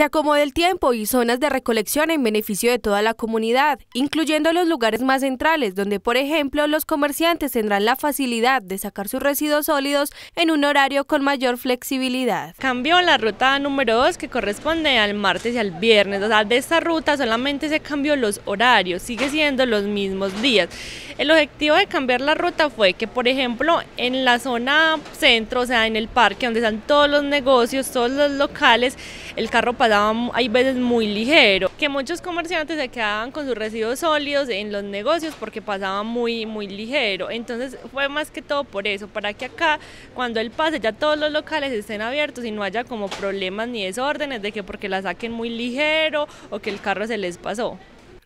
Se acomoda el tiempo y zonas de recolección en beneficio de toda la comunidad, incluyendo los lugares más centrales, donde por ejemplo los comerciantes tendrán la facilidad de sacar sus residuos sólidos en un horario con mayor flexibilidad. Cambió la ruta número 2 que corresponde al martes y al viernes. O sea, de esta ruta solamente se cambió los horarios, sigue siendo los mismos días. El objetivo de cambiar la ruta fue que por ejemplo en la zona centro, o sea en el parque donde están todos los negocios, todos los locales, el carro pase pasaba hay veces muy ligero, que muchos comerciantes se quedaban con sus residuos sólidos en los negocios porque pasaba muy, muy ligero. Entonces fue más que todo por eso, para que acá cuando él pase ya todos los locales estén abiertos y no haya como problemas ni desórdenes de que porque la saquen muy ligero o que el carro se les pasó.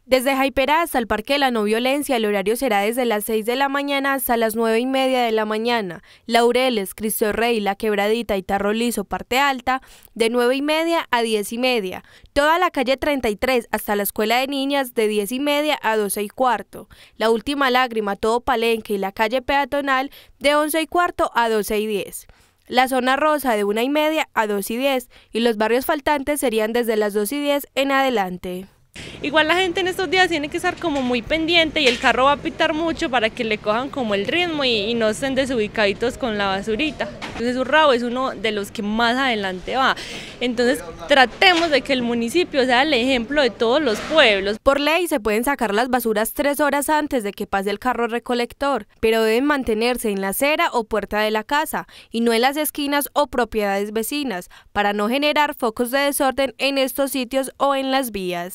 Desde Jaiperá hasta Parque de la No Violencia, el horario será desde las 6 de la mañana hasta las 9 y media de la mañana. Laureles, Cristo Rey, La Quebradita y Tarro Liso, parte alta, de 9 y media a 10 y media. Toda la calle 33 hasta la Escuela de Niñas, de 10 y media a 12 y cuarto. La Última Lágrima, todo Palenque y la calle peatonal, de 11 y cuarto a 12 y 10. La zona rosa de 1 y media a 2 y 10 y los barrios faltantes serían desde las 2 y 10 en adelante. Igual la gente en estos días tiene que estar como muy pendiente y el carro va a pitar mucho para que le cojan como el ritmo y, no estén desubicaditos con la basurita. Entonces rabo es uno de los que más adelante va. Entonces tratemos de que el municipio sea el ejemplo de todos los pueblos. Por ley se pueden sacar las basuras tres horas antes de que pase el carro recolector, pero deben mantenerse en la acera o puerta de la casa y no en las esquinas o propiedades vecinas para no generar focos de desorden en estos sitios o en las vías.